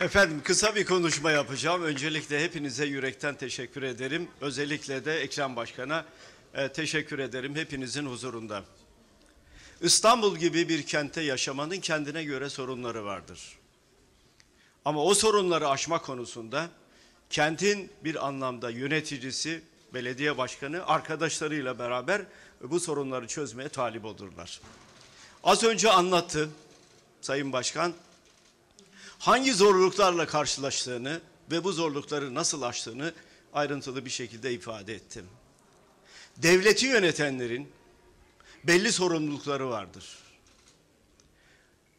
Efendim kısa bir konuşma yapacağım. Öncelikle hepinize yürekten teşekkür ederim. Özellikle de Ekrem Başkan'a e, teşekkür ederim hepinizin huzurunda. İstanbul gibi bir kente yaşamanın kendine göre sorunları vardır. Ama o sorunları aşma konusunda kentin bir anlamda yöneticisi, belediye başkanı arkadaşlarıyla beraber bu sorunları çözmeye talip olurlar. Az önce anlattı Sayın Başkan hangi zorluklarla karşılaştığını ve bu zorlukları nasıl aştığını ayrıntılı bir şekilde ifade ettim. Devleti yönetenlerin belli sorumlulukları vardır.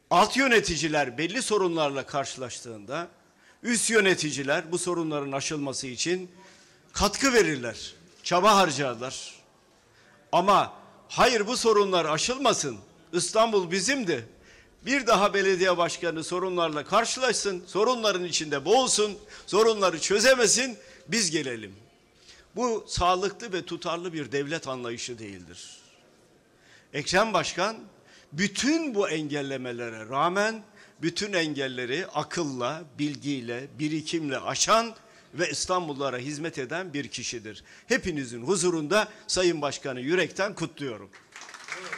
Alt yöneticiler belli sorunlarla karşılaştığında üst yöneticiler bu sorunların aşılması için katkı verirler, çaba harcarlar. Ama hayır bu sorunlar aşılmasın, İstanbul bizimdi, bir daha belediye başkanı sorunlarla karşılaşsın, sorunların içinde boğulsun, sorunları çözemesin, biz gelelim. Bu sağlıklı ve tutarlı bir devlet anlayışı değildir. Ekrem Başkan bütün bu engellemelere rağmen bütün engelleri akılla, bilgiyle, birikimle aşan ve İstanbullulara hizmet eden bir kişidir. Hepinizin huzurunda Sayın Başkan'ı yürekten kutluyorum. Evet.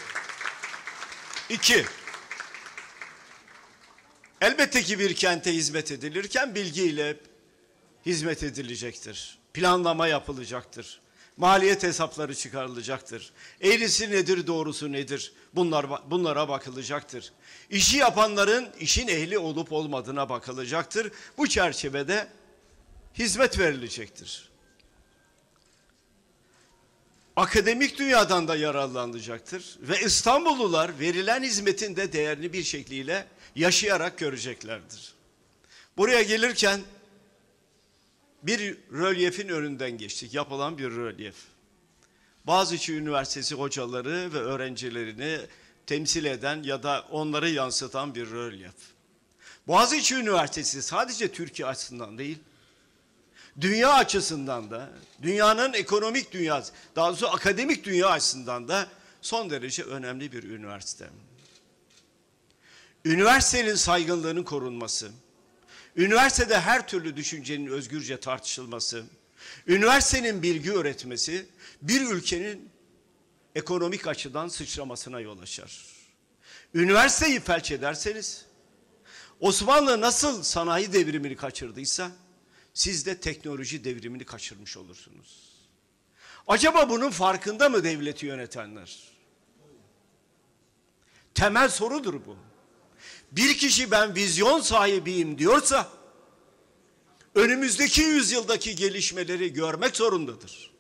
İki, Elbette ki bir kente hizmet edilirken bilgiyle hizmet edilecektir. Planlama yapılacaktır. Maliyet hesapları çıkarılacaktır. Eğrisi nedir, doğrusu nedir? Bunlar bunlara bakılacaktır. İşi yapanların işin ehli olup olmadığına bakılacaktır. Bu çerçevede hizmet verilecektir akademik dünyadan da yararlanacaktır ve İstanbullular verilen hizmetin de değerini bir şekliyle yaşayarak göreceklerdir. Buraya gelirken bir rölyefin önünden geçtik. Yapılan bir rölyef. Boğaziçi Üniversitesi hocaları ve öğrencilerini temsil eden ya da onları yansıtan bir rölyef. Boğaziçi Üniversitesi sadece Türkiye açısından değil, Dünya açısından da, dünyanın ekonomik dünyası, daha doğrusu akademik dünya açısından da son derece önemli bir üniversite. Üniversitenin saygınlığının korunması, üniversitede her türlü düşüncenin özgürce tartışılması, üniversitenin bilgi öğretmesi bir ülkenin ekonomik açıdan sıçramasına yol açar. Üniversiteyi felç ederseniz, Osmanlı nasıl sanayi devrimini kaçırdıysa, siz de teknoloji devrimini kaçırmış olursunuz. Acaba bunun farkında mı devleti yönetenler? Temel sorudur bu. Bir kişi ben vizyon sahibiyim diyorsa önümüzdeki yüzyıldaki gelişmeleri görmek zorundadır.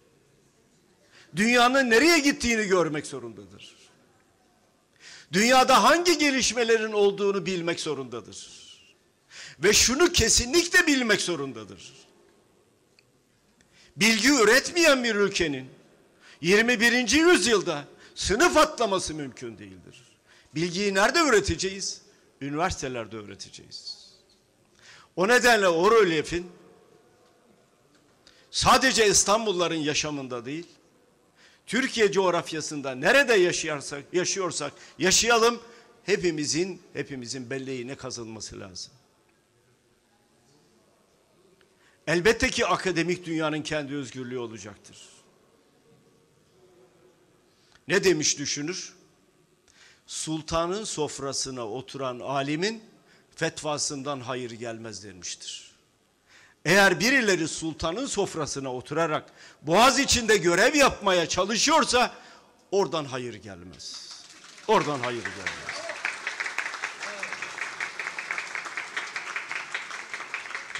Dünyanın nereye gittiğini görmek zorundadır. Dünyada hangi gelişmelerin olduğunu bilmek zorundadır. Ve şunu kesinlikle bilmek zorundadır. Bilgi üretmeyen bir ülkenin 21. yüzyılda sınıf atlaması mümkün değildir. Bilgiyi nerede üreteceğiz? Üniversitelerde öğreteceğiz. O nedenle o rölyefin sadece İstanbulların yaşamında değil, Türkiye coğrafyasında nerede yaşıyorsak, yaşıyorsak yaşayalım hepimizin hepimizin belleğine kazılması lazım. Elbette ki akademik dünyanın kendi özgürlüğü olacaktır. Ne demiş düşünür? Sultanın sofrasına oturan alimin fetvasından hayır gelmez demiştir. Eğer birileri sultanın sofrasına oturarak boğaz içinde görev yapmaya çalışıyorsa oradan hayır gelmez. Oradan hayır gelmez.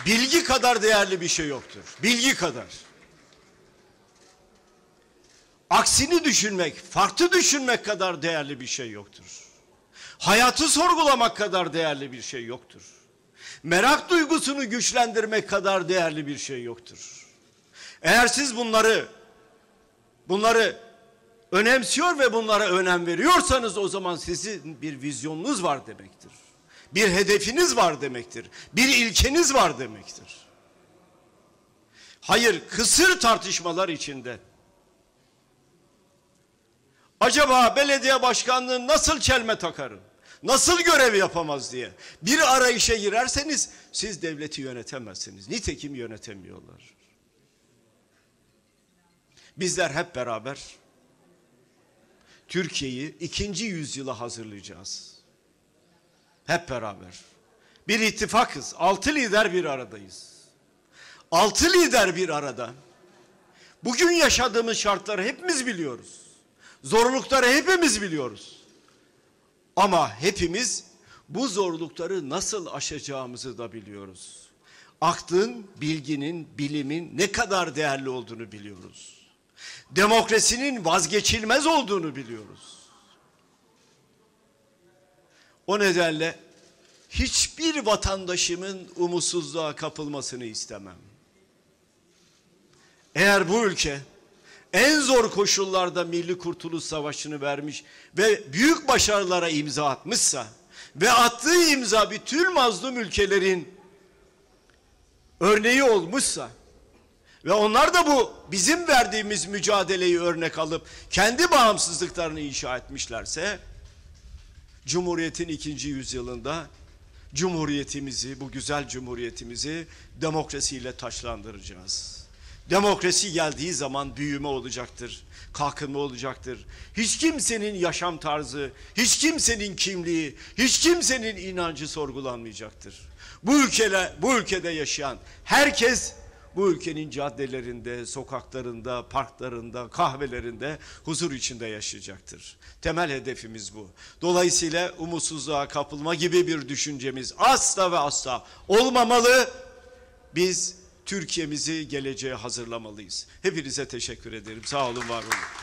Bilgi kadar değerli bir şey yoktur. Bilgi kadar. Aksini düşünmek, farklı düşünmek kadar değerli bir şey yoktur. Hayatı sorgulamak kadar değerli bir şey yoktur. Merak duygusunu güçlendirmek kadar değerli bir şey yoktur. Eğer siz bunları bunları önemsiyor ve bunlara önem veriyorsanız o zaman sizin bir vizyonunuz var demektir. Bir hedefiniz var demektir. Bir ilkeniz var demektir. Hayır, kısır tartışmalar içinde. Acaba belediye başkanlığı nasıl çelme takarım? Nasıl görev yapamaz diye. Bir arayışa girerseniz siz devleti yönetemezsiniz. Nitekim yönetemiyorlar. Bizler hep beraber Türkiye'yi ikinci yüzyıla hazırlayacağız. Hep beraber. Bir ittifakız. Altı lider bir aradayız. Altı lider bir arada. Bugün yaşadığımız şartları hepimiz biliyoruz. Zorlukları hepimiz biliyoruz. Ama hepimiz bu zorlukları nasıl aşacağımızı da biliyoruz. Aklın, bilginin, bilimin ne kadar değerli olduğunu biliyoruz. Demokrasinin vazgeçilmez olduğunu biliyoruz. O nedenle hiçbir vatandaşımın umutsuzluğa kapılmasını istemem. Eğer bu ülke en zor koşullarda Milli Kurtuluş Savaşı'nı vermiş ve büyük başarılara imza atmışsa ve attığı imza bütün mazlum ülkelerin örneği olmuşsa ve onlar da bu bizim verdiğimiz mücadeleyi örnek alıp kendi bağımsızlıklarını inşa etmişlerse Cumhuriyet'in ikinci yüzyılında cumhuriyetimizi, bu güzel cumhuriyetimizi demokrasiyle taşlandıracağız. Demokrasi geldiği zaman büyüme olacaktır, kalkınma olacaktır. Hiç kimsenin yaşam tarzı, hiç kimsenin kimliği, hiç kimsenin inancı sorgulanmayacaktır. Bu ülkede, bu ülkede yaşayan herkes bu ülkenin caddelerinde, sokaklarında, parklarında, kahvelerinde huzur içinde yaşayacaktır. Temel hedefimiz bu. Dolayısıyla umutsuzluğa kapılma gibi bir düşüncemiz asla ve asla olmamalı. Biz Türkiye'mizi geleceğe hazırlamalıyız. Hepinize teşekkür ederim. Sağ olun, var olun.